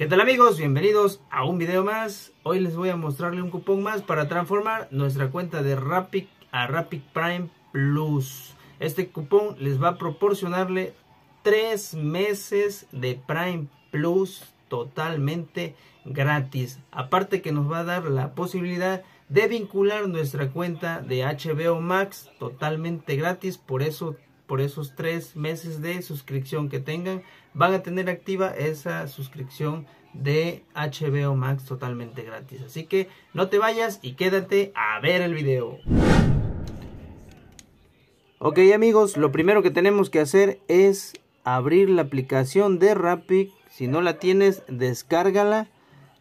¿Qué tal amigos? Bienvenidos a un video más. Hoy les voy a mostrarle un cupón más para transformar nuestra cuenta de Rapid a Rapid Prime Plus. Este cupón les va a proporcionarle 3 meses de Prime Plus totalmente gratis. Aparte que nos va a dar la posibilidad de vincular nuestra cuenta de HBO Max totalmente gratis. Por eso por esos tres meses de suscripción que tengan, van a tener activa esa suscripción de HBO Max totalmente gratis. Así que no te vayas y quédate a ver el video. Ok amigos, lo primero que tenemos que hacer es abrir la aplicación de Rapid. Si no la tienes, descárgala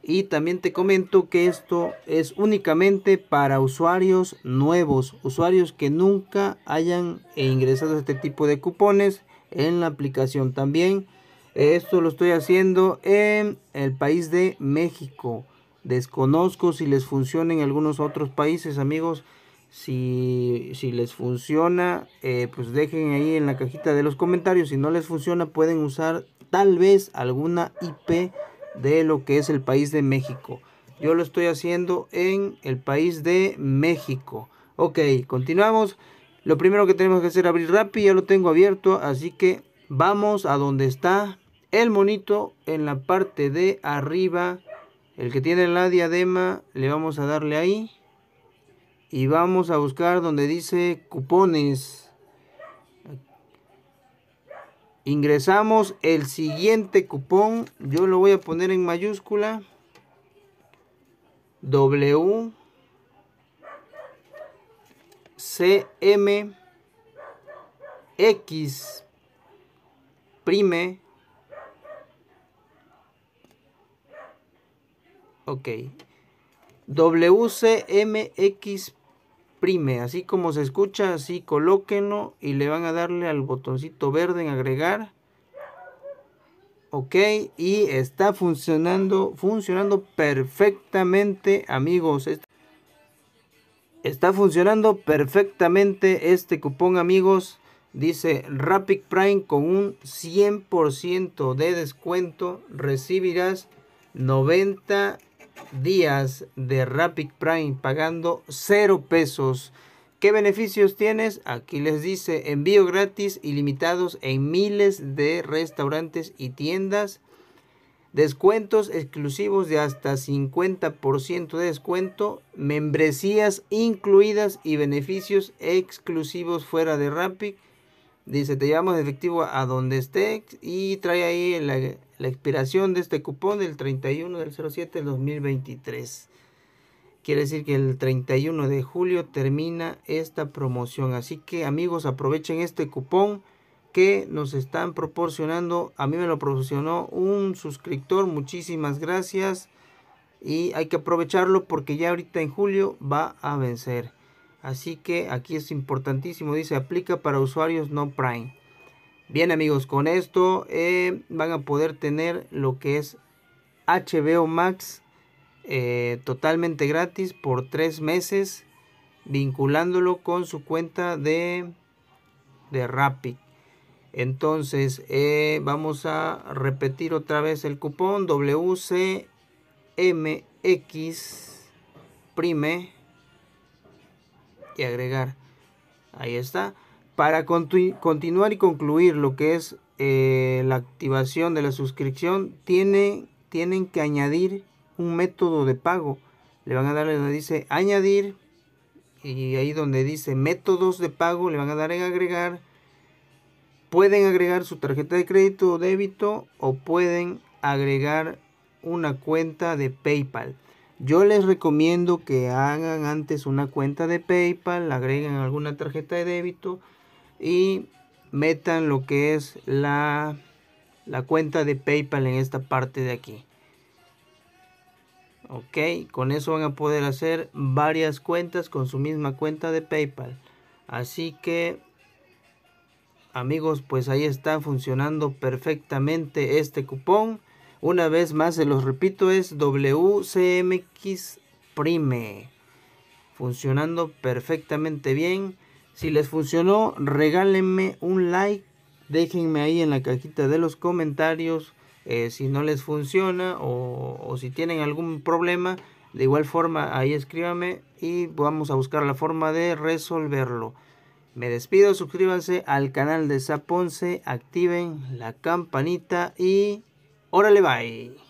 y también te comento que esto es únicamente para usuarios nuevos, usuarios que nunca hayan ingresado este tipo de cupones en la aplicación. También esto lo estoy haciendo en el país de México. Desconozco si les funciona en algunos otros países, amigos. Si, les funciona, eh, pues dejen ahí en la cajita de los comentarios. Si no les funciona, pueden usar tal vez alguna IP de lo que es el país de México. Yo lo estoy haciendo en el país de México. Ok, continuamos. Lo primero que tenemos que hacer es abrir Rappi, ya lo tengo abierto, así que vamos a donde está el monito en la parte de arriba. El que tiene la diadema, le vamos a darle ahí. Y vamos a buscar donde dice cupones ingresamos el siguiente cupón yo lo voy a poner en mayúscula W CM X prime ok WCMX así como se escucha, así colóquenlo y le van a darle al botoncito verde en agregar. Ok, y está funcionando, funcionando perfectamente, amigos. Está funcionando perfectamente este cupón, amigos. Dice Rapid Prime con un 100% de descuento recibirás 90 días de Rapid Prime pagando 0 pesos. ¿Qué beneficios tienes? Aquí les dice envío gratis ilimitados en miles de restaurantes y tiendas. Descuentos exclusivos de hasta 50% de descuento, membresías incluidas y beneficios exclusivos fuera de Rapid Dice, te llevamos de efectivo a donde estés y trae ahí la, la expiración de este cupón del 31 del 07 del 2023. Quiere decir que el 31 de julio termina esta promoción. Así que amigos, aprovechen este cupón que nos están proporcionando. A mí me lo proporcionó un suscriptor. Muchísimas gracias. Y hay que aprovecharlo porque ya ahorita en julio va a vencer. Así que aquí es importantísimo, dice aplica para usuarios no Prime. Bien amigos, con esto eh, van a poder tener lo que es HBO Max eh, totalmente gratis por tres meses, vinculándolo con su cuenta de, de Rappi. Entonces eh, vamos a repetir otra vez el cupón WCMX Prime agregar. Ahí está. Para continuar y concluir lo que es eh, la activación de la suscripción, tiene, tienen que añadir un método de pago. Le van a dar donde dice añadir y ahí donde dice métodos de pago, le van a dar en agregar. Pueden agregar su tarjeta de crédito o débito o pueden agregar una cuenta de PayPal. Yo les recomiendo que hagan antes una cuenta de PayPal, agreguen alguna tarjeta de débito y metan lo que es la, cuenta de PayPal en esta parte de aquí. Ok, con eso van a poder hacer varias cuentas con su misma cuenta de PayPal. Así que amigos, pues ahí está funcionando perfectamente este cupón. Una vez más, se los repito, es WCMX Prime. Funcionando perfectamente bien. Si les funcionó, regálenme un like. Déjenme ahí en la cajita de los comentarios eh, si no les funciona o, si tienen algún problema. De igual forma, ahí escríbame y vamos a buscar la forma de resolverlo. Me despido, suscríbanse al canal de Zaponce, activen la campanita y Órale, bye.